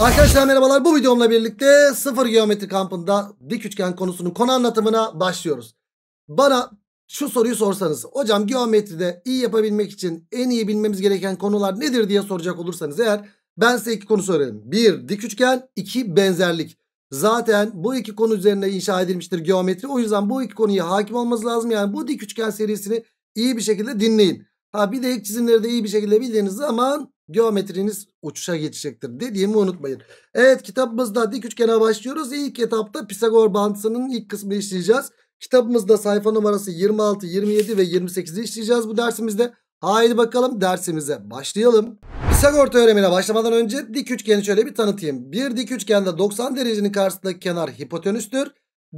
Arkadaşlar merhabalar bu videomla birlikte sıfır geometri kampında dik üçgen konusunun konu anlatımına başlıyoruz. Bana şu soruyu sorsanız hocam geometride iyi yapabilmek için en iyi bilmemiz gereken konular nedir diye soracak olursanız eğer ben size iki konu söylerim. Bir dik üçgen iki benzerlik. Zaten bu iki konu üzerine inşa edilmiştir geometri o yüzden bu iki konuya hakim olmanız lazım yani bu dik üçgen serisini iyi bir şekilde dinleyin. Ha bir de ek çizimleri de iyi bir şekilde bildiğiniz zaman geometriniz uçuşa geçecektir dediğimi unutmayın. Evet kitabımızda dik üçgene başlıyoruz. İlk etapta Pisagor bantısının ilk kısmını işleyeceğiz. Kitabımızda sayfa numarası 26, 27 ve 28'i işleyeceğiz bu dersimizde. Haydi bakalım dersimize başlayalım. Pisagor teoremine başlamadan önce dik üçgeni şöyle bir tanıtayım. Bir dik üçgende 90 derecenin karşısındaki kenar hipotenüstür.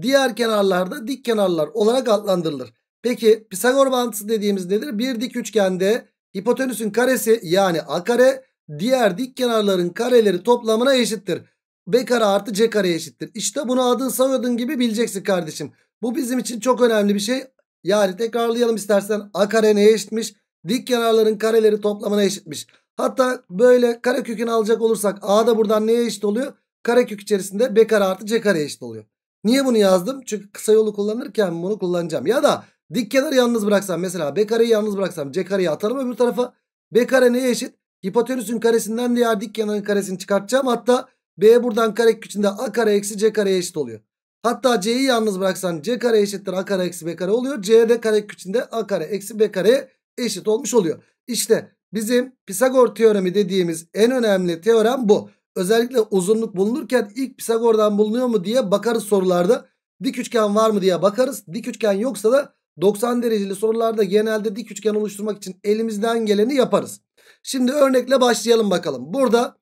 Diğer kenarlarda dik kenarlar olarak adlandırılır. Peki Pisagor bantısı dediğimiz nedir? Bir dik üçgende Hipotenüsün karesi yani a kare diğer dik kenarların kareleri toplamına eşittir. B kare artı C kare eşittir. İşte bunu adın soyadın gibi bileceksin kardeşim. Bu bizim için çok önemli bir şey. Yani tekrarlayalım istersen. A kare neye eşitmiş? Dik kenarların kareleri toplamına eşitmiş. Hatta böyle kare kökünü alacak olursak A da buradan neye eşit oluyor? Kare kök içerisinde B kare artı C kare eşit oluyor. Niye bunu yazdım? Çünkü kısa yolu kullanırken bunu kullanacağım. Ya da Dik kenarı yalnız bıraksam mesela B kareyi yalnız bıraksam C kareyi atarım öbür tarafa. B kare neye eşit? Hipotenüsün karesinden diğer dik kenarın karesini çıkartacağım. Hatta B buradan kare içinde A kare eksi C kareye eşit oluyor. Hatta C'yi yalnız bıraksan C kare eşittir A kare eksi B kare oluyor. C de kare içinde A kare eksi B kare eşit olmuş oluyor. İşte bizim Pisagor teoremi dediğimiz en önemli teorem bu. Özellikle uzunluk bulunurken ilk Pisagor'dan bulunuyor mu diye bakarız sorularda. Dik üçgen var mı diye bakarız. Dik üçgen yoksa da 90 dereceli sorularda genelde dik üçgen oluşturmak için elimizden geleni yaparız. Şimdi örnekle başlayalım bakalım. Burada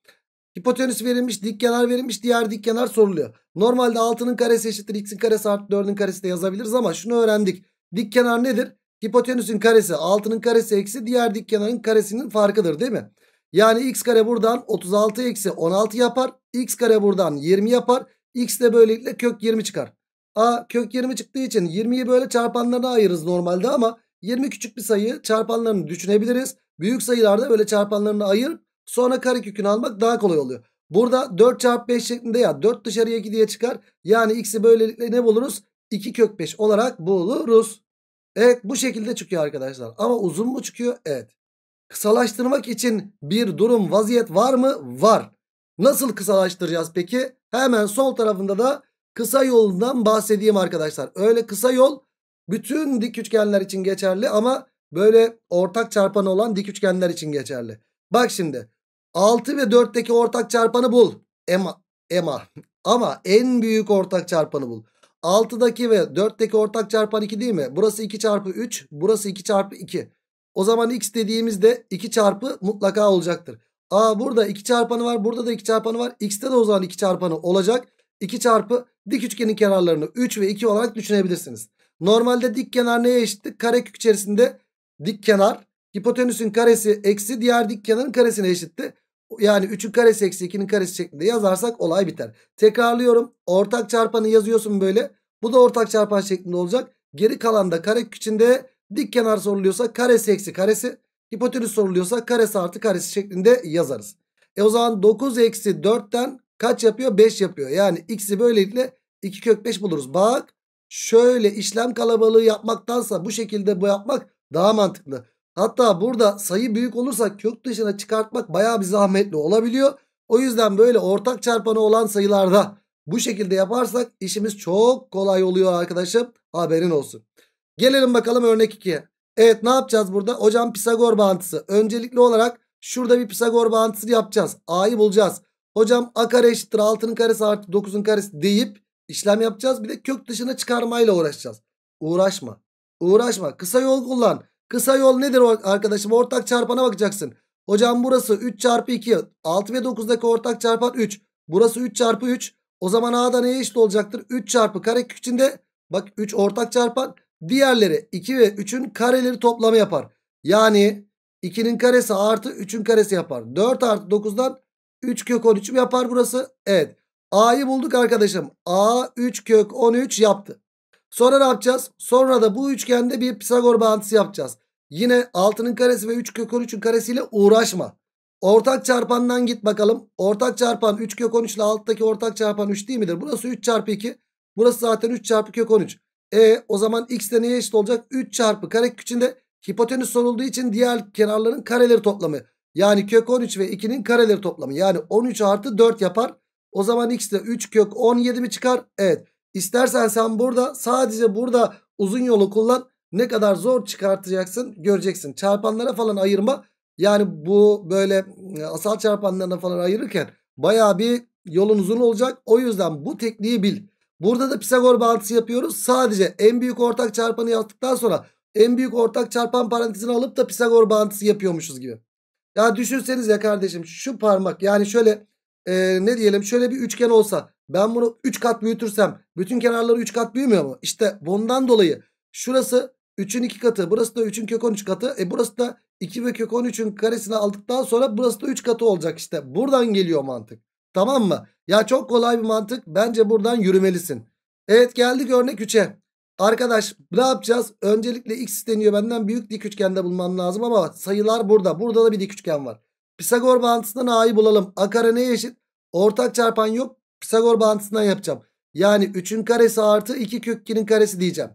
hipotenüs verilmiş, dik kenar verilmiş, diğer dik kenar soruluyor. Normalde 6'nın karesi eşittir x'in karesi artı 4'ün karesi de yazabiliriz ama şunu öğrendik. Dik kenar nedir? Hipotenüsün karesi 6'nın karesi eksi diğer dik kenarın karesinin farkıdır değil mi? Yani x kare buradan 36 eksi 16 yapar. x kare buradan 20 yapar. x de böylelikle kök 20 çıkar. A kök 20 çıktığı için 20'yi böyle çarpanlarına ayırırız normalde ama 20 küçük bir sayı çarpanlarını düşünebiliriz. Büyük sayılarda böyle çarpanlarını ayır sonra karekökünü almak daha kolay oluyor. Burada 4 çarpı 5 şeklinde ya 4 dışarıya 2 diye çıkar. Yani x'i böylelikle ne buluruz? 2 kök 5 olarak buluruz. Evet bu şekilde çıkıyor arkadaşlar. Ama uzun mu çıkıyor? Evet. Kısalaştırmak için bir durum vaziyet var mı? Var. Nasıl kısalaştıracağız peki? Hemen sol tarafında da kısa yoldan bahsedeyim arkadaşlar. Öyle kısa yol bütün dik üçgenler için geçerli ama böyle ortak çarpanı olan dik üçgenler için geçerli. Bak şimdi 6 ve 4'teki ortak çarpanı bul. Ema, ema. Ama en büyük ortak çarpanı bul. 6'daki ve 4'teki ortak çarpan 2 değil mi? Burası 2 çarpı 3. Burası 2 çarpı 2. O zaman x dediğimizde 2 çarpı mutlaka olacaktır. Aa burada 2 çarpanı var. Burada da 2 çarpanı var. X'te de o zaman 2 çarpanı olacak. 2 çarpı Dik üçgenin kenarlarını 3 ve 2 olarak düşünebilirsiniz. Normalde dik kenar neye eşitti? Karekök içerisinde dik kenar hipotenüsün karesi eksi diğer dik kenarın karesine eşitti. Yani 3'ün karesi eksi 2'nin karesi şeklinde yazarsak olay biter. Tekrarlıyorum. Ortak çarpanı yazıyorsun böyle. Bu da ortak çarpan şeklinde olacak. Geri kalan da karekök içinde dik kenar soruluyorsa karesi eksi karesi. Hipotenüs soruluyorsa karesi artı karesi şeklinde yazarız. E o zaman 9 eksi 4'ten kaç yapıyor? 5 yapıyor. Yani x'i böylelikle 2 kök 5 buluruz. Bak şöyle işlem kalabalığı yapmaktansa bu şekilde bu yapmak daha mantıklı. Hatta burada sayı büyük olursa kök dışına çıkartmak baya bir zahmetli olabiliyor. O yüzden böyle ortak çarpanı olan sayılarda bu şekilde yaparsak işimiz çok kolay oluyor arkadaşım. Haberin olsun. Gelelim bakalım örnek 2'ye. Evet ne yapacağız burada? Hocam Pisagor bağıntısı. Öncelikli olarak şurada bir Pisagor bağıntısı yapacağız. A'yı bulacağız. Hocam A kare eşittir 6'nın karesi artı 9'un karesi deyip İşlem yapacağız bir de kök dışına çıkarmayla uğraşacağız. Uğraşma. Uğraşma. Kısa yol kullan. Kısa yol nedir arkadaşım? Ortak çarpana bakacaksın. Hocam burası 3 çarpı 2. 6 ve 9'daki ortak çarpan 3. Burası 3 çarpı 3. O zaman A'da neye eşit olacaktır? 3 çarpı kare içinde bak 3 ortak çarpan. Diğerleri 2 ve 3'ün kareleri toplamı yapar. Yani 2'nin karesi artı 3'ün karesi yapar. 4 artı 9'dan 3 kök 13 yapar burası? Evet. A'yı bulduk arkadaşım. A 3 kök 13 yaptı. Sonra ne yapacağız? Sonra da bu üçgende bir Pisagor bağıntısı yapacağız. Yine 6'nın karesi ve 3 kök 13'ün karesiyle uğraşma. Ortak çarpandan git bakalım. Ortak çarpan 3 kök 13 ile alttaki ortak çarpan 3 değil midir? Burası 3 çarpı 2. Burası zaten 3 çarpı kök 13. E o zaman x de neye eşit olacak? 3 çarpı kare içinde hipotenüs sorulduğu için diğer kenarların kareleri toplamı. Yani kök 13 ve 2'nin kareleri toplamı. Yani 13 artı 4 yapar. O zaman x de 3 kök 17 mi çıkar? Evet. İstersen sen burada sadece burada uzun yolu kullan. Ne kadar zor çıkartacaksın göreceksin. Çarpanlara falan ayırma. Yani bu böyle e, asal çarpanlarına falan ayırırken baya bir yolun uzun olacak. O yüzden bu tekniği bil. Burada da Pisagor bağıntısı yapıyoruz. Sadece en büyük ortak çarpanı yaptıktan sonra en büyük ortak çarpan parantezini alıp da Pisagor bağıntısı yapıyormuşuz gibi. Ya düşünsenize kardeşim şu parmak yani şöyle e, ne diyelim şöyle bir üçgen olsa ben bunu 3 kat büyütürsem bütün kenarları 3 kat büyümüyor mu? İşte bundan dolayı şurası 3'ün 2 katı burası da 3'ün kök 13 katı. E burası da 2 ve kök 13'ün karesini aldıktan sonra burası da 3 katı olacak işte. Buradan geliyor mantık. Tamam mı? Ya çok kolay bir mantık. Bence buradan yürümelisin. Evet geldik örnek 3'e. Arkadaş ne yapacağız? Öncelikle x isteniyor benden büyük dik üçgende bulmam lazım ama sayılar burada. Burada da bir dik üçgen var. Pisagor bağıntısından a'yı bulalım. A kare neye eşit? Ortak çarpan yok. Pisagor bağıntısından yapacağım. Yani 3'ün karesi artı 2 kök 2'nin karesi diyeceğim.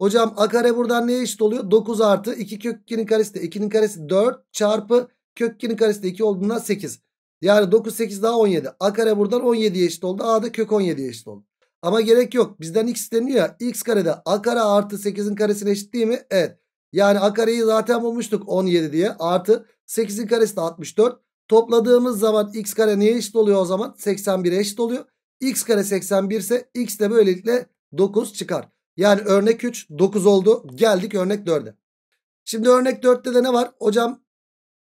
Hocam a kare buradan neye eşit oluyor? 9 artı 2 kök 2'nin karesi de 2'nin karesi 4 çarpı kök 2'nin karesi de 2 olduğundan 8. Yani 9 8 daha 17. A kare buradan 17'ye eşit oldu. A da kök 17'ye eşit oldu. Ama gerek yok. Bizden x isteniyor ya. x karede a kare artı 8'in karesine eşit değil mi? Evet. Yani a kareyi zaten bulmuştuk 17 diye. Artı 8'in karesi de 64. Topladığımız zaman x kare neye eşit oluyor o zaman? 81'e eşit oluyor. x kare 81 ise x de böylelikle 9 çıkar. Yani örnek 3 9 oldu. Geldik örnek 4'e. Şimdi örnek 4'te de ne var? Hocam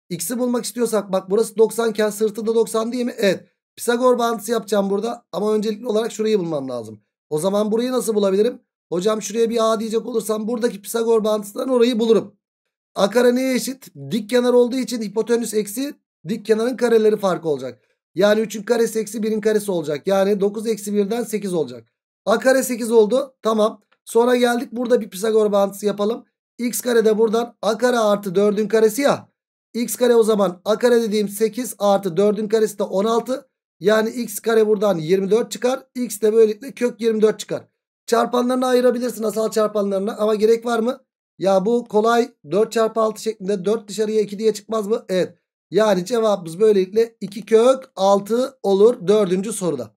x'i bulmak istiyorsak bak burası 90 iken sırtı da 90 değil mi? Evet. Pisagor bağıntısı yapacağım burada ama öncelikli olarak şurayı bulmam lazım. O zaman burayı nasıl bulabilirim? Hocam şuraya bir a diyecek olursam buradaki Pisagor bağıntısından orayı bulurum. A kare neye eşit? Dik kenar olduğu için hipotenüs eksi dik kenarın kareleri farkı olacak. Yani 3'ün karesi eksi 1'in karesi olacak. Yani 9 eksi 1'den 8 olacak. A kare 8 oldu. Tamam. Sonra geldik burada bir Pisagor bağıntısı yapalım. X kare de buradan A kare artı 4'ün karesi ya. X kare o zaman A kare dediğim 8 artı 4'ün karesi de 16. Yani X kare buradan 24 çıkar. X de böylelikle kök 24 çıkar. Çarpanlarını ayırabilirsin asal çarpanlarını ama gerek var mı? Ya bu kolay 4 çarpı 6 şeklinde 4 dışarıya 2 diye çıkmaz mı? Evet. Yani cevabımız böylelikle 2 kök 6 olur dördüncü soruda.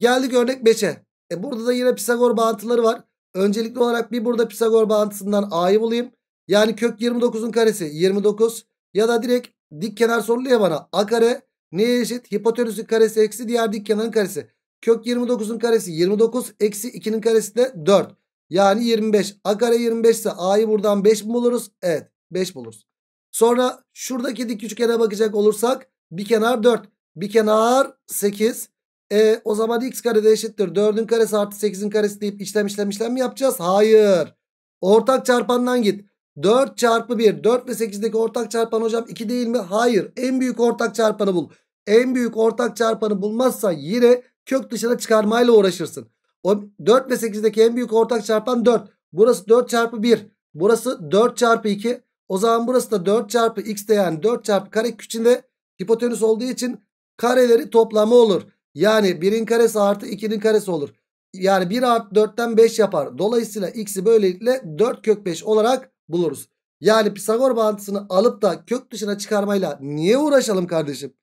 Geldik örnek 5'e. E burada da yine Pisagor bağıntıları var. Öncelikli olarak bir burada Pisagor bağıntısından a'yı bulayım. Yani kök 29'un karesi 29 ya da direkt dik kenar soruluyor bana a kare neye eşit? Hipotenüsün karesi eksi diğer dik kenarın karesi. Kök 29'un karesi 29 eksi 2'nin karesi de 4. Yani 25. A kare 25 ise A'yı buradan 5 mi buluruz? Evet 5 buluruz. Sonra şuradaki dik üçgene bakacak olursak bir kenar 4. Bir kenar 8. E, o zaman x kare de eşittir. 4'ün karesi artı 8'in karesi deyip işlem işlem işlem mi yapacağız? Hayır. Ortak çarpandan git. 4 çarpı 1. 4 ve 8'deki ortak çarpan hocam 2 değil mi? Hayır. En büyük ortak çarpanı bul. En büyük ortak çarpanı bulmazsa yine kök dışına çıkarmayla uğraşırsın. O 4 ve 8'deki en büyük ortak çarpan 4. Burası 4 çarpı 1. Burası 4 çarpı 2. O zaman burası da 4 çarpı x de yani 4 çarpı kare içinde hipotenüs olduğu için kareleri toplamı olur. Yani 1'in karesi artı 2'nin karesi olur. Yani 1 artı 4'ten 5 yapar. Dolayısıyla x'i böylelikle 4 kök 5 olarak buluruz. Yani Pisagor bağıntısını alıp da kök dışına çıkarmayla niye uğraşalım kardeşim?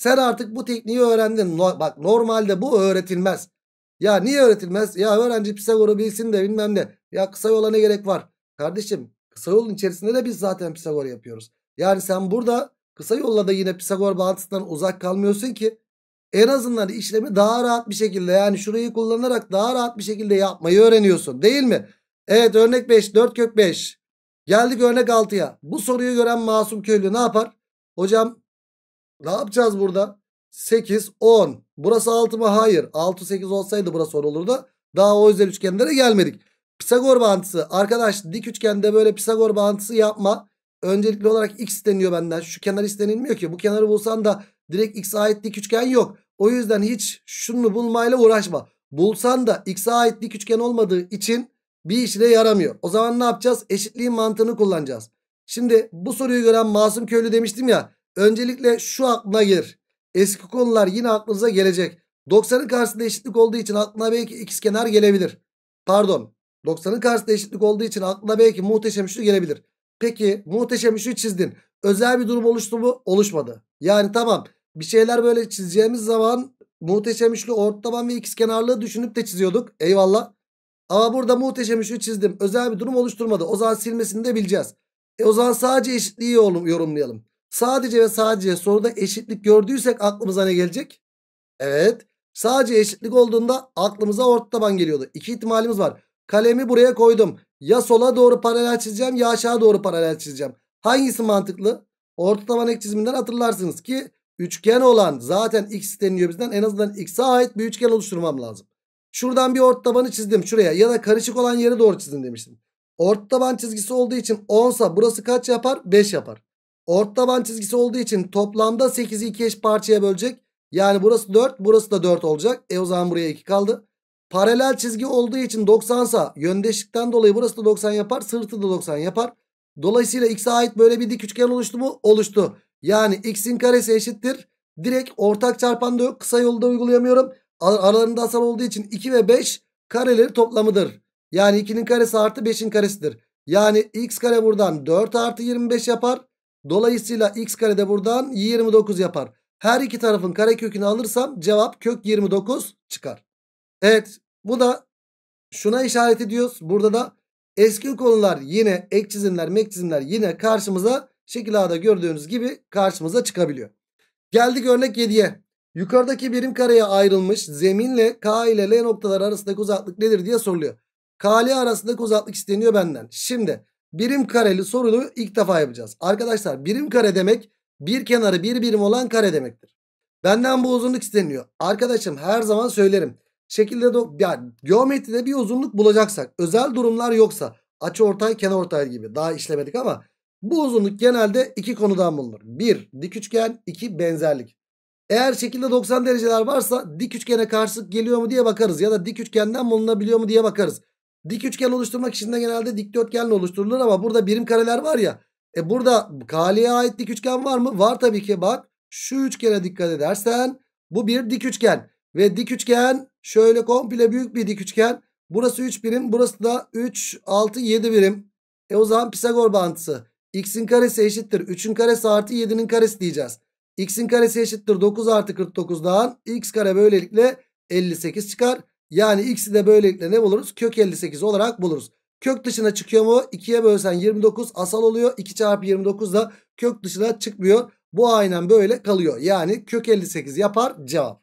Sen artık bu tekniği öğrendin. No bak normalde bu öğretilmez. Ya niye öğretilmez? Ya öğrenci Pisagor'u bilsin de bilmem ne. Ya kısa yola ne gerek var? Kardeşim kısa yolun içerisinde de biz zaten Pisagor yapıyoruz. Yani sen burada kısa yolla da yine Pisagor bağıntısından uzak kalmıyorsun ki. En azından işlemi daha rahat bir şekilde yani şurayı kullanarak daha rahat bir şekilde yapmayı öğreniyorsun değil mi? Evet örnek 5 4 kök 5. Geldik örnek 6'ya. Bu soruyu gören masum köylü ne yapar? Hocam ne yapacağız burada? 8, 10. Burası 6 mı? Hayır. 6, 8 olsaydı burası 10 olurdu. Daha o özel üçgenlere gelmedik. Pisagor bağıntısı. Arkadaş dik üçgende böyle Pisagor bağıntısı yapma. Öncelikli olarak x isteniyor benden. Şu kenar istenilmiyor ki. Bu kenarı bulsan da direkt x'e ait dik üçgen yok. O yüzden hiç şunu bulmayla uğraşma. Bulsan da x'e ait dik üçgen olmadığı için bir işine yaramıyor. O zaman ne yapacağız? Eşitliğin mantığını kullanacağız. Şimdi bu soruyu gören Masum Köylü demiştim ya. Öncelikle şu aklına gir. Eski konular yine aklınıza gelecek. 90'ın karşısında eşitlik olduğu için aklına belki x kenar gelebilir. Pardon. 90'ın karşısında eşitlik olduğu için aklına belki muhteşem üçlü gelebilir. Peki muhteşem üçlü çizdin. Özel bir durum oluştu mu? Oluşmadı. Yani tamam bir şeyler böyle çizeceğimiz zaman muhteşem üçlü orta taban ve ikiz kenarlığı düşünüp de çiziyorduk. Eyvallah. Ama burada muhteşem üçlü çizdim. Özel bir durum oluşturmadı. O zaman silmesini de bileceğiz. E o zaman sadece eşitliği yorumlayalım. Sadece ve sadece soruda eşitlik gördüysek aklımıza ne gelecek? Evet. Sadece eşitlik olduğunda aklımıza orta taban geliyordu. İki ihtimalimiz var. Kalemi buraya koydum. Ya sola doğru paralel çizeceğim ya aşağı doğru paralel çizeceğim. Hangisi mantıklı? Orta taban ek çiziminden hatırlarsınız ki üçgen olan zaten x isteniyor bizden. En azından x'e ait bir üçgen oluşturmam lazım. Şuradan bir orta tabanı çizdim şuraya ya da karışık olan yere doğru çizdim demiştim. Orta taban çizgisi olduğu için 10 burası kaç yapar? 5 yapar. Ort taban çizgisi olduğu için toplamda 8'i 2 eş parçaya bölecek. Yani burası 4 burası da 4 olacak. E o zaman buraya 2 kaldı. Paralel çizgi olduğu için 90 sa yöndeşlikten dolayı burası da 90 yapar. Sırtı da 90 yapar. Dolayısıyla x'e ait böyle bir dik üçgen oluştu mu? Oluştu. Yani x'in karesi eşittir. Direkt ortak çarpan da yok. Kısa yolda uygulayamıyorum. Aralarında asal olduğu için 2 ve 5 kareleri toplamıdır. Yani 2'nin karesi artı 5'in karesidir. Yani x kare buradan 4 artı 25 yapar. Dolayısıyla x kare de buradan 29 yapar. Her iki tarafın karekökünü alırsam cevap kök 29 çıkar. Evet bu da şuna işaret ediyoruz. Burada da eski konular yine ek çizimler mek çizimler yine karşımıza şekil A'da gördüğünüz gibi karşımıza çıkabiliyor. Geldik örnek 7'ye. Yukarıdaki birim kareye ayrılmış zeminle K ile L noktaları arasındaki uzaklık nedir diye soruluyor. K ile arasındaki uzaklık isteniyor benden. Şimdi birim kareli sorunu ilk defa yapacağız. Arkadaşlar birim kare demek bir kenarı bir birim olan kare demektir. Benden bu uzunluk isteniyor. Arkadaşım her zaman söylerim. Şekilde de yani geometride bir uzunluk bulacaksak özel durumlar yoksa açı ortay kenar ortay gibi daha işlemedik ama bu uzunluk genelde iki konudan bulunur. Bir dik üçgen iki benzerlik. Eğer şekilde 90 dereceler varsa dik üçgene karşılık geliyor mu diye bakarız ya da dik üçgenden bulunabiliyor mu diye bakarız. Dik üçgen oluşturmak için de genelde dikdörtgenle oluşturulur ama burada birim kareler var ya. E burada kaleye ait dik üçgen var mı? Var tabii ki bak. Şu üçgene dikkat edersen bu bir dik üçgen. Ve dik üçgen şöyle komple büyük bir dik üçgen. Burası 3 birim. Burası da 3, 6, 7 birim. E o zaman Pisagor bağıntısı. X'in karesi eşittir. 3'ün karesi artı 7'nin karesi diyeceğiz. X'in karesi eşittir 9 artı 49'dan. X kare böylelikle 58 çıkar. Yani x'i de böylelikle ne buluruz? Kök 58 olarak buluruz. Kök dışına çıkıyor mu? 2'ye bölsen 29 asal oluyor. 2 çarpı 29 da kök dışına çıkmıyor. Bu aynen böyle kalıyor. Yani kök 58 yapar cevap.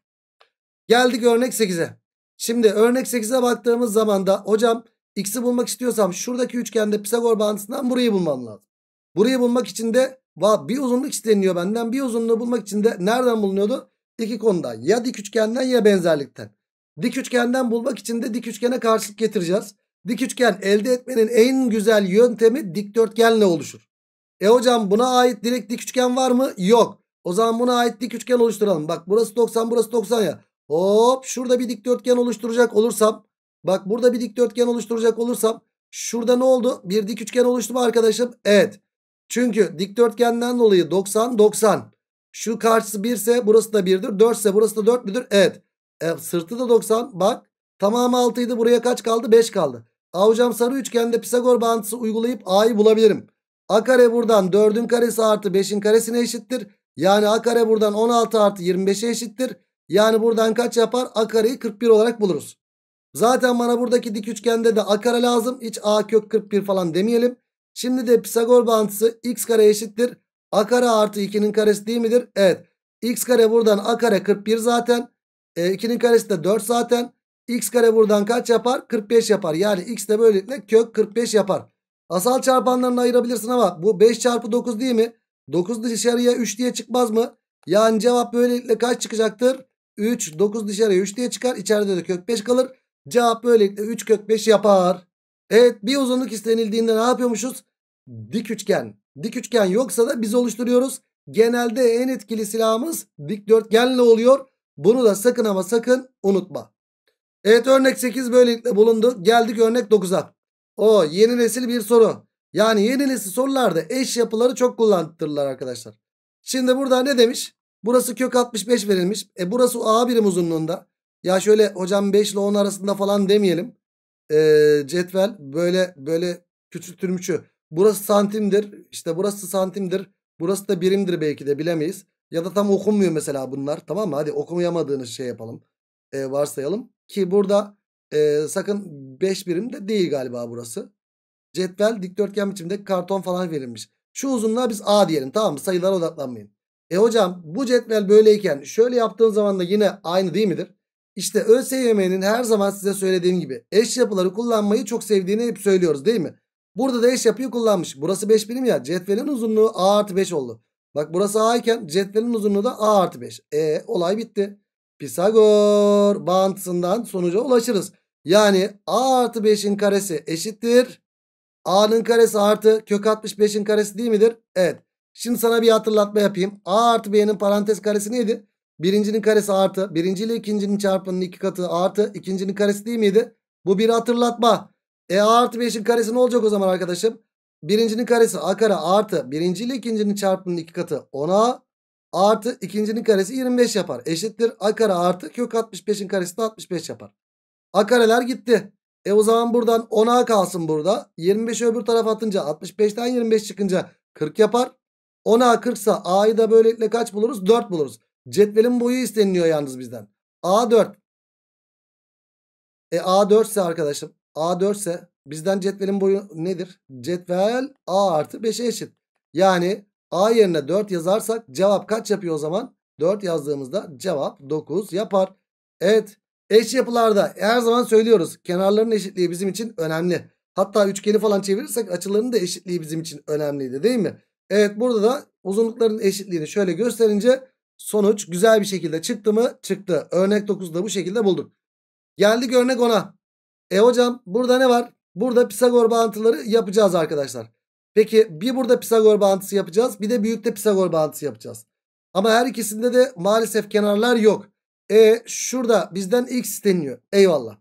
Geldik örnek 8'e. Şimdi örnek 8'e baktığımız zaman da hocam x'i bulmak istiyorsam şuradaki üçgende Pisagor bağıntısından burayı bulmam lazım. Burayı bulmak için de bir uzunluk isteniyor benden. Bir uzunluğu bulmak için de nereden bulunuyordu? İki konudan. Ya dik üçgenden ya benzerlikten. Dik üçgenden bulmak için de dik üçgene karşılık getireceğiz. Dik üçgen elde etmenin en güzel yöntemi dikdörtgenle oluşur. E hocam buna ait direkt dik üçgen var mı? Yok. O zaman buna ait dik üçgen oluşturalım. Bak burası 90 burası 90 ya. Hop şurada bir dikdörtgen oluşturacak olursam. Bak burada bir dikdörtgen oluşturacak olursam. Şurada ne oldu? Bir dik üçgen oluştu mu arkadaşım? Evet. Çünkü dikdörtgenden dolayı 90 90. Şu karşısı 1 ise burası da 1'dir. 4 ise burası da 4 müdür? Evet. E, sırtı da 90. Bak tamamı 6 idi. Buraya kaç kaldı? 5 kaldı. A hocam sarı üçgende Pisagor bağıntısı uygulayıp A'yı bulabilirim. A kare buradan 4'ün karesi artı 5'in karesine eşittir. Yani A kare buradan 16 artı 25'e eşittir. Yani buradan kaç yapar? A kareyi 41 olarak buluruz. Zaten bana buradaki dik üçgende de A kare lazım. Hiç A kök 41 falan demeyelim. Şimdi de Pisagor bağıntısı x kare eşittir. A kare artı 2'nin karesi değil midir? Evet. X kare buradan A kare 41 zaten. E2'nin karesi de 4 zaten. X kare buradan kaç yapar? 45 yapar. Yani X de böylelikle kök 45 yapar. Asal çarpanlarını ayırabilirsin ama bu 5 çarpı 9 değil mi? 9 dışarıya 3 diye çıkmaz mı? Yani cevap böylelikle kaç çıkacaktır? 3. 9 dışarıya 3 diye çıkar. İçeride de kök 5 kalır. Cevap böylelikle 3 kök 5 yapar. Evet bir uzunluk istenildiğinde ne yapıyormuşuz? Dik üçgen. Dik üçgen yoksa da biz oluşturuyoruz. Genelde en etkili silahımız dikdörtgenle oluyor. Bunu da sakın ama sakın unutma. Evet örnek 8 böylelikle bulundu. Geldik örnek 9'a. O yeni nesil bir soru. Yani yeni nesil sorularda eş yapıları çok kullandırırlar arkadaşlar. Şimdi burada ne demiş? Burası kök 65 verilmiş. E burası A birim uzunluğunda. Ya şöyle hocam 5 ile 10 arasında falan demeyelim. E, cetvel böyle böyle küçültürmüşü. Burası santimdir. İşte burası santimdir. Burası da birimdir belki de bilemeyiz. Ya da tam okunmuyor mesela bunlar. Tamam mı? Hadi okuyamadığını şey yapalım. E, varsayalım. Ki burada e, sakın 5 birim de değil galiba burası. Cetvel dikdörtgen biçimde karton falan verilmiş. Şu uzunluğa biz A diyelim tamam mı? Sayılara odaklanmayın. E hocam bu cetvel böyleyken şöyle yaptığın zaman da yine aynı değil midir? İşte ÖSYM'nin her zaman size söylediğim gibi eş yapıları kullanmayı çok sevdiğini hep söylüyoruz değil mi? Burada da eş yapıyı kullanmış. Burası 5 birim ya. Cetvelin uzunluğu A artı 5 oldu. Bak burası A iken cetvelin uzunluğu da A artı 5. E olay bitti. Pisagor bağıntısından sonuca ulaşırız. Yani A artı 5'in karesi eşittir. A'nın karesi artı kök 65'in karesi değil midir? Evet. Şimdi sana bir hatırlatma yapayım. A artı B'nin parantez karesi neydi? Birincinin karesi artı. Birinci ile ikincinin çarpımının iki katı artı. ikincinin karesi değil miydi? Bu bir hatırlatma. E A artı 5'in karesi ne olacak o zaman arkadaşım? Birincinin karesi a kare artı birinci ile ikincinin çarpımının iki katı 10a artı ikincinin karesi 25 yapar. Eşittir a kare artı kök 65'in karesi de 65 yapar. A kareler gitti. E o zaman buradan 10a kalsın burada. 25'i öbür tarafa atınca 65'ten 25 çıkınca 40 yapar. 10a 40 ise a'yı da böylelikle kaç buluruz? 4 buluruz. Cetvelin boyu isteniliyor yalnız bizden. a 4. E a 4 ise arkadaşım A4 ise bizden cetvelin boyu nedir? Cetvel A artı 5'e eşit. Yani A yerine 4 yazarsak cevap kaç yapıyor o zaman? 4 yazdığımızda cevap 9 yapar. Evet eş yapılarda her zaman söylüyoruz kenarların eşitliği bizim için önemli. Hatta üçgeni falan çevirirsek açılarının da eşitliği bizim için önemliydi değil mi? Evet burada da uzunlukların eşitliğini şöyle gösterince sonuç güzel bir şekilde çıktı mı? Çıktı. Örnek 9'da bu şekilde bulduk. Geldik örnek 10'a. E hocam burada ne var? Burada Pisagor bağıntıları yapacağız arkadaşlar. Peki bir burada Pisagor bağıntısı yapacağız. Bir de büyükte Pisagor bağıntısı yapacağız. Ama her ikisinde de maalesef kenarlar yok. E şurada bizden x isteniyor. Eyvallah.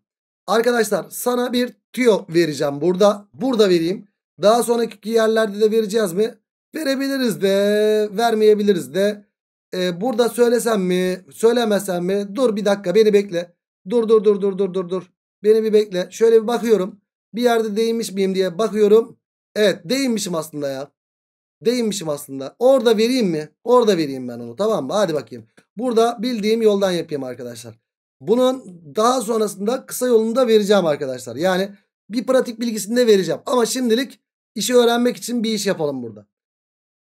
Arkadaşlar sana bir tüyo vereceğim burada. Burada vereyim. Daha sonraki yerlerde de vereceğiz mi? Verebiliriz de vermeyebiliriz de. Ee, burada söylesem mi söylemesem mi? Dur bir dakika beni bekle. Dur dur dur dur dur dur dur. Beni bir bekle. Şöyle bir bakıyorum. Bir yerde değinmiş miyim diye bakıyorum. Evet değinmişim aslında ya. Değinmişim aslında. Orada vereyim mi? Orada vereyim ben onu. Tamam mı? Hadi bakayım. Burada bildiğim yoldan yapayım arkadaşlar. Bunun daha sonrasında kısa yolunda vereceğim arkadaşlar. Yani bir pratik bilgisinde vereceğim. Ama şimdilik işi öğrenmek için bir iş yapalım burada.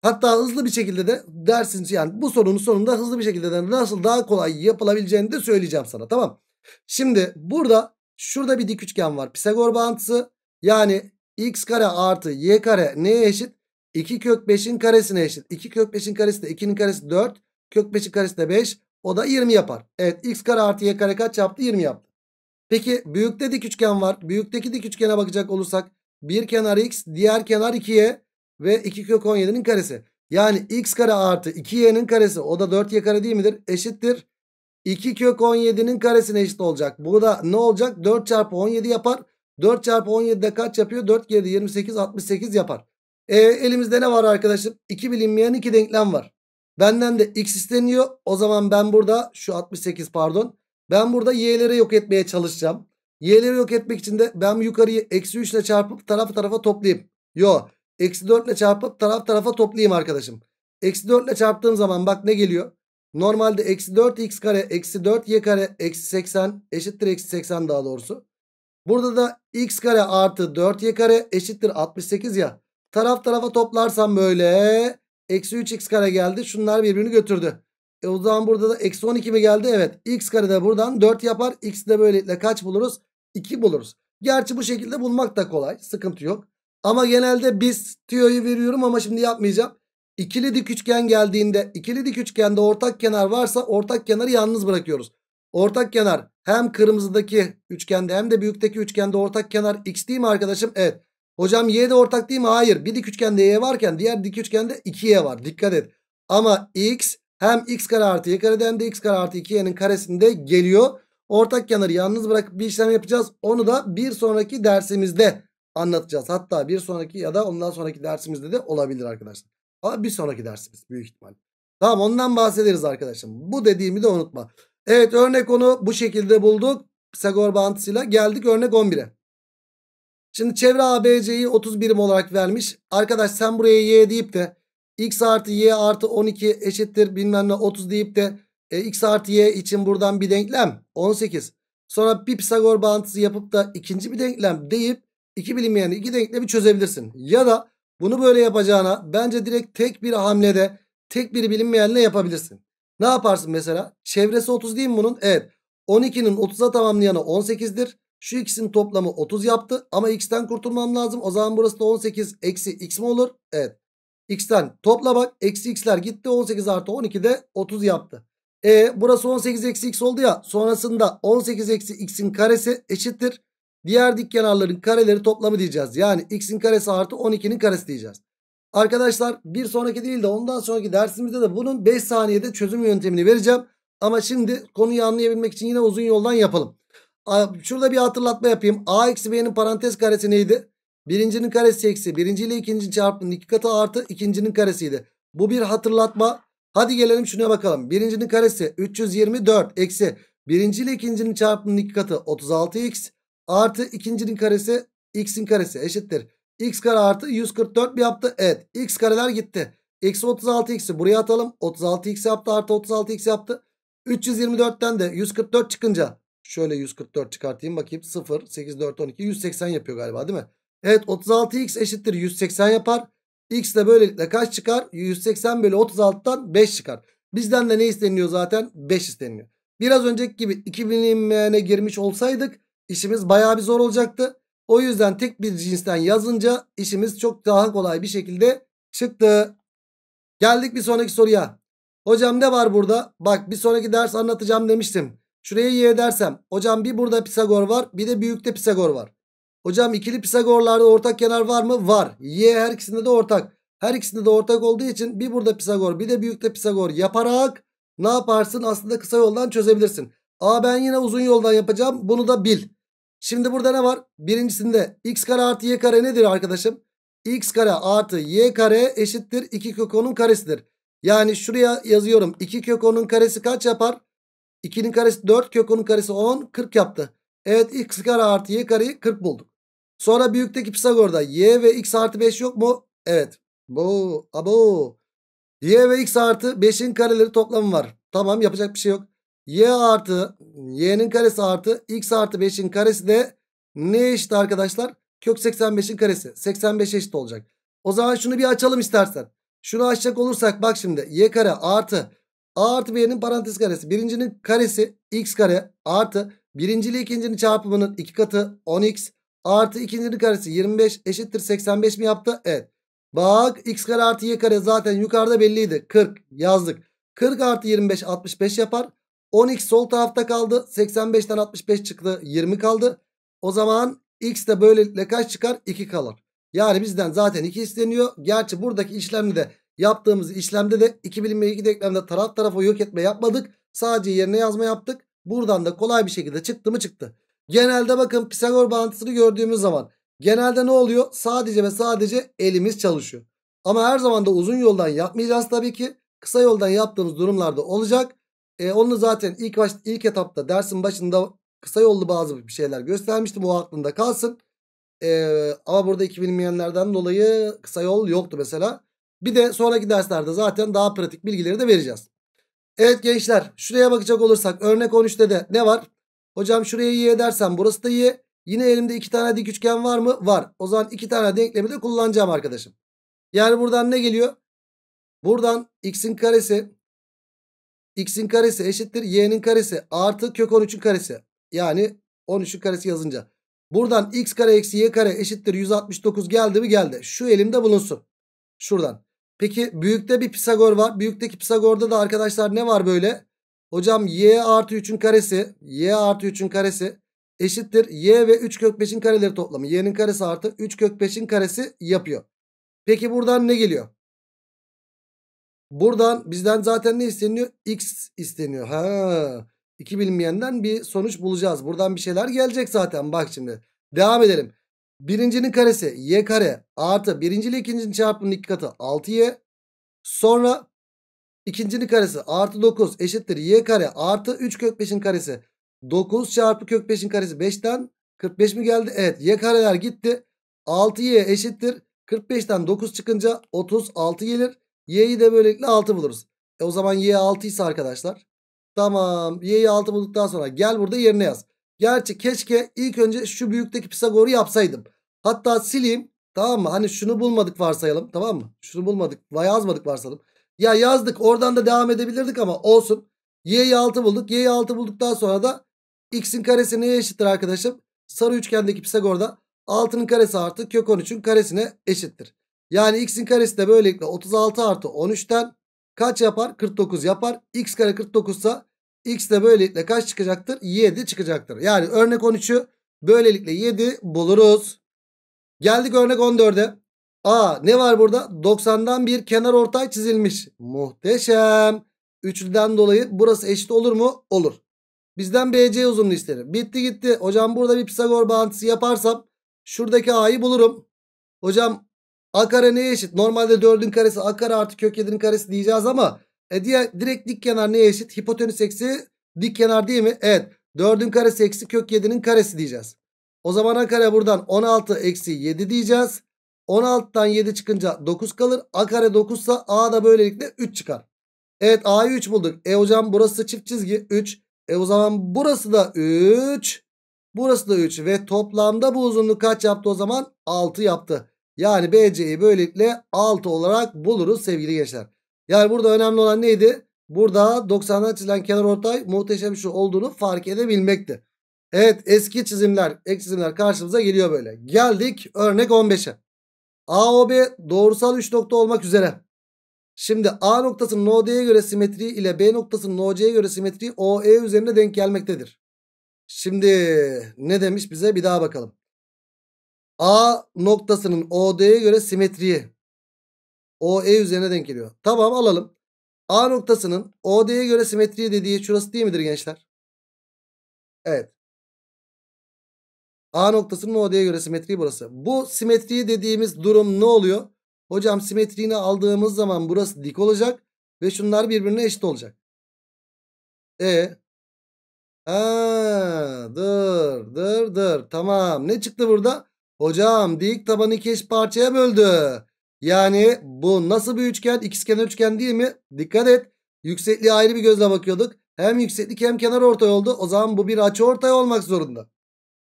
Hatta hızlı bir şekilde de dersiniz yani bu sorunun sonunda hızlı bir şekilde de nasıl daha kolay yapılabileceğini de söyleyeceğim sana tamam. Şimdi burada Şurada bir dik üçgen var. Pisagor bağıntısı. Yani x kare artı y kare neye eşit? 2 kök 5'in karesine eşit. 2 kök 5'in karesi de 2'nin karesi 4. Kök 5'in karesi de 5. O da 20 yapar. Evet x kare artı y kare kaç yaptı? 20 yaptı. Peki büyükte dik üçgen var. Büyükteki dik üçgene bakacak olursak bir kenar x diğer kenar 2y ve 2 kök 17'nin karesi. Yani x kare artı 2y'nin karesi o da 4y kare değil midir? Eşittir. 2 kök 17'nin karesine eşit olacak. Bu da ne olacak? 4 çarpı 17 yapar. 4 çarpı 17'de kaç yapıyor? 4 geride 28 68 yapar. E, elimizde ne var arkadaşım? 2 bilinmeyen 2 denklem var. Benden de x isteniyor. O zaman ben burada şu 68 pardon. Ben burada y'leri yok etmeye çalışacağım. Y'leri yok etmek için de ben yukarıyı eksi 3 ile çarpıp taraf tarafa toplayayım. Yo eksi 4 ile çarpıp taraf tarafa toplayayım arkadaşım. Eksi 4 ile çarptığım zaman bak ne geliyor? Normalde eksi 4x kare eksi 4y kare eksi 80 eşittir eksi 80 daha doğrusu. Burada da x kare artı 4y kare eşittir 68 ya. Taraf tarafa toplarsam böyle eksi 3x kare geldi. Şunlar birbirini götürdü. E o zaman burada da eksi 12 mi geldi? Evet. X kare de buradan 4 yapar. X de böylelikle kaç buluruz? 2 buluruz. Gerçi bu şekilde bulmak da kolay. Sıkıntı yok. Ama genelde biz tüyoyu veriyorum ama şimdi yapmayacağım. İkili dik üçgen geldiğinde ikili dik üçgende ortak kenar varsa ortak kenarı yalnız bırakıyoruz. Ortak kenar hem kırmızıdaki üçgende hem de büyükteki üçgende ortak kenar x değil mi arkadaşım? Evet. Hocam y de ortak değil mi? Hayır. Bir dik üçgende y varken diğer dik üçgende 2y var. Dikkat et. Ama x hem x kare artı y kareden hem de x kare artı 2y'nin karesinde geliyor. Ortak kenarı yalnız bırakıp bir işlem yapacağız. Onu da bir sonraki dersimizde anlatacağız. Hatta bir sonraki ya da ondan sonraki dersimizde de olabilir arkadaşlar. Ama bir sonraki dersimiz büyük ihtimal. Tamam ondan bahsederiz arkadaşım. Bu dediğimi de unutma. Evet örnek onu bu şekilde bulduk. Pisagor bağıntısıyla geldik örnek 11'e. Şimdi çevre ABC'yi 30 birim olarak vermiş. Arkadaş sen buraya y deyip de x artı y artı 12 eşittir bilmem ne 30 deyip de e, x artı y için buradan bir denklem 18. Sonra bir Pisagor bağıntısı yapıp da ikinci bir denklem deyip iki bilinmeyen iki denklemi çözebilirsin. Ya da bunu böyle yapacağına bence direkt tek bir hamlede tek bir bilinmeyenle yapabilirsin. Ne yaparsın mesela? Çevresi 30 değil mi bunun? Evet. 12'nin 30'a tamamlayanı 18'dir. Şu ikisinin toplamı 30 yaptı ama x'ten kurtulmam lazım. O zaman burası da 18 eksi x mi olur? Evet. X'ten topla bak. Eksi x'ler gitti. 18 artı 12 de 30 yaptı. E burası 18 eksi x oldu ya. Sonrasında 18 eksi x'in karesi eşittir. Diğer dik kenarların kareleri toplamı diyeceğiz. Yani x'in karesi artı 12'nin karesi diyeceğiz. Arkadaşlar bir sonraki değil de ondan sonraki dersimizde de bunun 5 saniyede çözüm yöntemini vereceğim. Ama şimdi konuyu anlayabilmek için yine uzun yoldan yapalım. Şurada bir hatırlatma yapayım. A eksi B'nin parantez karesi neydi? Birincinin karesi eksi. Birinci ile ikinci çarpımının iki katı artı ikincinin karesiydi. Bu bir hatırlatma. Hadi gelelim şuna bakalım. Birincinin karesi 324 eksi. Birinci ile ikincinin çarpımının iki katı 36x. Artı ikincinin karesi x'in karesi eşittir. x kare artı 144 mi yaptı? Evet. x kareler gitti. x 36x'i buraya atalım. 36x yaptı artı 36x yaptı. 324'ten de 144 çıkınca şöyle 144 çıkartayım bakayım. 0, 8, 4, 12, 180 yapıyor galiba değil mi? Evet 36x eşittir 180 yapar. X de böylelikle kaç çıkar? 180 bölü 36'dan 5 çıkar. Bizden de ne isteniyor zaten? 5 isteniyor. Biraz önceki gibi 2000'in girmiş olsaydık işimiz bayağı bir zor olacaktı. O yüzden tek bir cinsten yazınca işimiz çok daha kolay bir şekilde çıktı. Geldik bir sonraki soruya. Hocam ne var burada? Bak bir sonraki ders anlatacağım demiştim. Şuraya y dersem. Hocam bir burada Pisagor var bir de büyükte Pisagor var. Hocam ikili Pisagorlarda ortak kenar var mı? Var. Y her ikisinde de ortak. Her ikisinde de ortak olduğu için bir burada Pisagor bir de büyükte Pisagor yaparak ne yaparsın? Aslında kısa yoldan çözebilirsin. A ben yine uzun yoldan yapacağım. Bunu da bil. Şimdi burada ne var? Birincisinde x kare artı y kare nedir arkadaşım? x kare artı y kare eşittir 2 kök karesidir. Yani şuraya yazıyorum 2 kök karesi kaç yapar? 2'nin karesi 4 kök karesi 10 40 yaptı. Evet x kare artı y kareyi 40 bulduk. Sonra büyükteki Pisagor'da y ve x artı 5 yok mu? Evet. Bu abu. Y ve x artı 5'in kareleri toplamı var. Tamam yapacak bir şey yok. Y artı y'nin karesi artı x artı 5'in karesi de ne eşit arkadaşlar? Kök 85'in karesi. 85 eşit olacak. O zaman şunu bir açalım istersen. Şunu açacak olursak bak şimdi y kare artı a artı b'nin parantez karesi. Birincinin karesi x kare artı birinci ikincinin çarpımının iki katı 10x artı ikincinin karesi 25 eşittir 85 mi yaptı? Evet. Bak x kare artı y kare zaten yukarıda belliydi. 40 yazdık. 40 artı 25 65 yapar. 10x sol tarafta kaldı. 85'ten 65 çıktı. 20 kaldı. O zaman x de böylelikle kaç çıkar? 2 kalır. Yani bizden zaten 2 isteniyor. Gerçi buradaki işlemde yaptığımız işlemde de 2 bilinmeyi 2 denklemde taraf tarafa yok etme yapmadık. Sadece yerine yazma yaptık. Buradan da kolay bir şekilde çıktı mı çıktı. Genelde bakın Pisagor bağıntısını gördüğümüz zaman genelde ne oluyor? Sadece ve sadece elimiz çalışıyor. Ama her zaman da uzun yoldan yapmayacağız tabii ki. Kısa yoldan yaptığımız durumlarda olacak. E, onu zaten ilk, baş, ilk etapta dersin başında kısa yollu bazı bir şeyler göstermiştim. O aklında kalsın. E, ama burada iki bilinmeyenlerden dolayı kısa yol yoktu mesela. Bir de sonraki derslerde zaten daha pratik bilgileri de vereceğiz. Evet gençler şuraya bakacak olursak örnek 13'te de ne var? Hocam şuraya y edersen burası da y. Yine elimde iki tane dik üçgen var mı? Var. O zaman iki tane denklemi de kullanacağım arkadaşım. Yani buradan ne geliyor? Buradan x'in karesi x'in karesi eşittir y'nin karesi artı kök 13'ün karesi. Yani 13'ün karesi yazınca. Buradan x kare eksi y kare eşittir 169 geldi mi geldi. Şu elimde bulunsun. Şuradan. Peki büyükte bir Pisagor var. Büyükteki Pisagor'da da arkadaşlar ne var böyle? Hocam y artı 3'ün karesi. Y artı 3'ün karesi eşittir. Y ve 3 kök 5'in kareleri toplamı. Y'nin karesi artı 3 kök 5'in karesi yapıyor. Peki buradan ne geliyor? Buradan bizden zaten ne isteniyor? X isteniyor. Ha. 2 bilinmeyenden bir sonuç bulacağız. Buradan bir şeyler gelecek zaten. Bak şimdi. Devam edelim. Birincinin karesi y kare artı birinci ile ikincinin çarpımının iki katı 6y. Sonra ikincinin karesi artı 9 eşittir y kare artı 3 kök 5'in karesi. 9 çarpı kök 5'in karesi 5'ten 45 mi geldi? Evet y kareler gitti. 6y eşittir. 45'ten 9 çıkınca 36 gelir. Y'yi de böylelikle 6 buluruz. E o zaman Y 6 ise arkadaşlar. Tamam. Y'yi 6 bulduktan sonra gel burada yerine yaz. Gerçi keşke ilk önce şu büyükteki Pisagor'u yapsaydım. Hatta sileyim. Tamam mı? Hani şunu bulmadık varsayalım. Tamam mı? Şunu bulmadık. Yazmadık varsayalım. Ya yazdık. Oradan da devam edebilirdik ama olsun. Y'yi 6 bulduk. Y'yi 6 bulduktan sonra da x'in karesi neye eşittir arkadaşım? Sarı üçgendeki Pisagor'da 6'nın karesi artı kök 13'ün karesine eşittir. Yani x'in karesi de böylelikle 36 artı 13'ten kaç yapar? 49 yapar. x kare 49 ise x de böylelikle kaç çıkacaktır? 7 çıkacaktır. Yani örnek 13'ü böylelikle 7 buluruz. Geldik örnek 14'e. Aa ne var burada? 90'dan bir kenar ortay çizilmiş. Muhteşem. Üçlüden dolayı burası eşit olur mu? Olur. Bizden BC uzunluğu isterim. Bitti gitti. Hocam burada bir Pisagor bağıntısı yaparsam şuradaki A'yı bulurum. Hocam A kare neye eşit? Normalde 4'ün karesi A kare artı kök 7'nin karesi diyeceğiz ama e, diğer, direkt dik kenar neye eşit? Hipotenüs eksi dik kenar değil mi? Evet. 4'ün karesi eksi kök 7'nin karesi diyeceğiz. O zaman A kare buradan 16 eksi 7 diyeceğiz. 16'dan 7 çıkınca 9 kalır. A kare 9 ise A da böylelikle 3 çıkar. Evet A'yı 3 bulduk. E hocam burası çift çizgi 3. E o zaman burası da 3. Burası da 3 ve toplamda bu uzunluk kaç yaptı o zaman? 6 yaptı. Yani BC'yi böylelikle 6 olarak buluruz sevgili gençler. Yani burada önemli olan neydi? Burada 90'dan çizilen kenar ortay muhteşem şu olduğunu fark edebilmekti. Evet eski çizimler, ek çizimler karşımıza geliyor böyle. Geldik örnek 15'e. AOB doğrusal 3 nokta olmak üzere. Şimdi A noktasının OD'ye göre simetriği ile B noktasının OC'ye göre simetriği OE üzerinde denk gelmektedir. Şimdi ne demiş bize bir daha bakalım. A noktasının OD'ye göre simetriği OE üzerine denk geliyor. Tamam alalım. A noktasının OD'ye göre simetriği dediği şurası değil midir gençler? Evet. A noktasının OD'ye göre simetriği burası. Bu simetriği dediğimiz durum ne oluyor? Hocam simetriğini aldığımız zaman burası dik olacak ve şunlar birbirine eşit olacak. E Ha, dur, dur. dır. Tamam. Ne çıktı burada? Hocam dik tabanı iki eş parçaya böldü. Yani bu nasıl bir üçgen? İkizkenar üçgen değil mi? Dikkat et. Yüksekliğe ayrı bir gözle bakıyorduk. Hem yükseklik hem kenar ortay oldu. O zaman bu bir açı ortay olmak zorunda.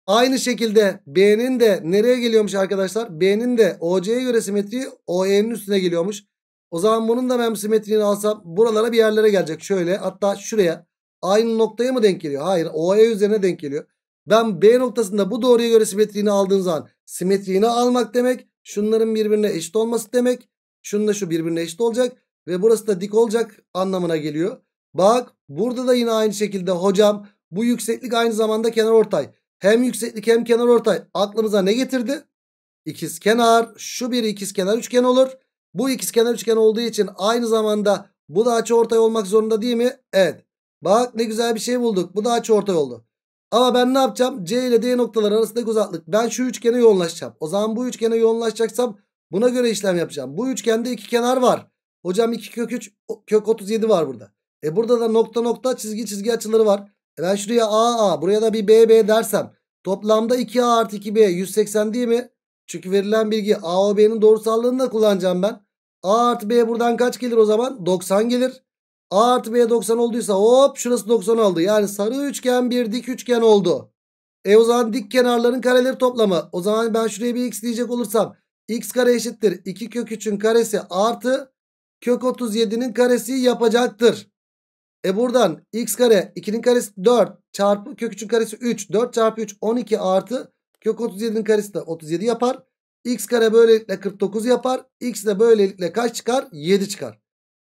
Aynı şekilde B'nin de nereye geliyormuş arkadaşlar? B'nin de OC'ye göre simetriği OE'nin üstüne geliyormuş. O zaman bunun da ben simetriğini alsam buralara bir yerlere gelecek. Şöyle hatta şuraya aynı noktaya mı denk geliyor? Hayır OE üzerine denk geliyor. Ben B noktasında bu doğruya göre simetriğini aldığım zaman simetriğini almak demek. Şunların birbirine eşit olması demek. Şununla şu birbirine eşit olacak. Ve burası da dik olacak anlamına geliyor. Bak burada da yine aynı şekilde hocam bu yükseklik aynı zamanda kenar ortay. Hem yükseklik hem kenar ortay. Aklımıza ne getirdi? İkiz kenar. Şu bir ikiz kenar üçgen olur. Bu ikiz kenar üçgen olduğu için aynı zamanda bu da açı ortay olmak zorunda değil mi? Evet. Bak ne güzel bir şey bulduk. Bu da açı ortay oldu. Ama ben ne yapacağım? C ile D noktaları arasındaki uzaklık. Ben şu üçgene yoğunlaşacağım. O zaman bu üçgene yoğunlaşacaksam buna göre işlem yapacağım. Bu üçgende iki kenar var. Hocam 2 kök 3 kök 37 var burada. E burada da nokta nokta çizgi çizgi açıları var. E ben şuraya A A buraya da bir B B dersem toplamda 2A artı 2B 180 değil mi? Çünkü verilen bilgi A o B'nin doğrusallığını da kullanacağım ben. A artı B buradan kaç gelir o zaman? 90 gelir. A artı B 90 olduysa hop şurası 90 oldu. Yani sarı üçgen bir dik üçgen oldu. E o zaman dik kenarların kareleri toplamı. O zaman ben şuraya bir x diyecek olursam x kare eşittir 2 kök 3'ün karesi artı kök 37'nin karesi yapacaktır. E buradan x kare 2'nin karesi 4 çarpı kök 3'ün karesi 3. 4 çarpı 3 12 artı kök 37'nin karesi de 37 yapar. x kare böylelikle 49 yapar. x de böylelikle kaç çıkar? 7 çıkar.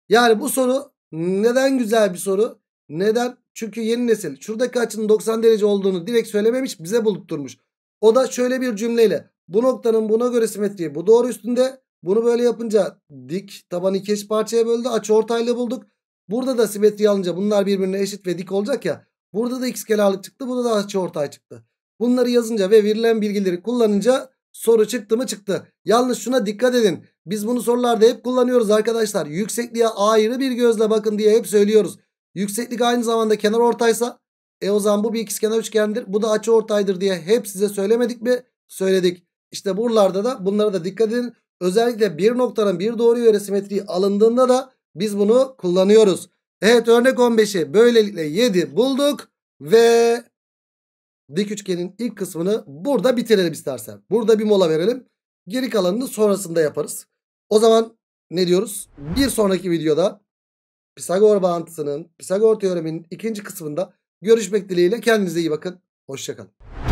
Yani bu soru neden güzel bir soru? Neden? Çünkü yeni nesil şuradaki açının 90 derece olduğunu direkt söylememiş bize bulutturmuş. O da şöyle bir cümleyle bu noktanın buna göre simetri, bu doğru üstünde bunu böyle yapınca dik tabanı iki eş parçaya böldü açı ortayla bulduk. Burada da simetri alınca bunlar birbirine eşit ve dik olacak ya. Burada da x kenarlık çıktı burada da açı ortay çıktı. Bunları yazınca ve verilen bilgileri kullanınca Soru çıktı mı çıktı. Yalnız şuna dikkat edin. Biz bunu sorularda hep kullanıyoruz arkadaşlar. Yüksekliğe ayrı bir gözle bakın diye hep söylüyoruz. Yükseklik aynı zamanda kenar ortaysa e o zaman bu bir ikizkenar üçgendir. Bu da açı ortaydır diye hep size söylemedik mi? Söyledik. İşte buralarda da bunlara da dikkat edin. Özellikle bir noktanın bir doğru yöre simetriği alındığında da biz bunu kullanıyoruz. Evet örnek 15'i böylelikle 7 bulduk ve Dik üçgenin ilk kısmını burada bitirelim istersen. Burada bir mola verelim. Geri kalanını sonrasında yaparız. O zaman ne diyoruz? Bir sonraki videoda Pisagor bağıntısının, Pisagor teoreminin ikinci kısmında görüşmek dileğiyle. Kendinize iyi bakın. Hoşçakalın.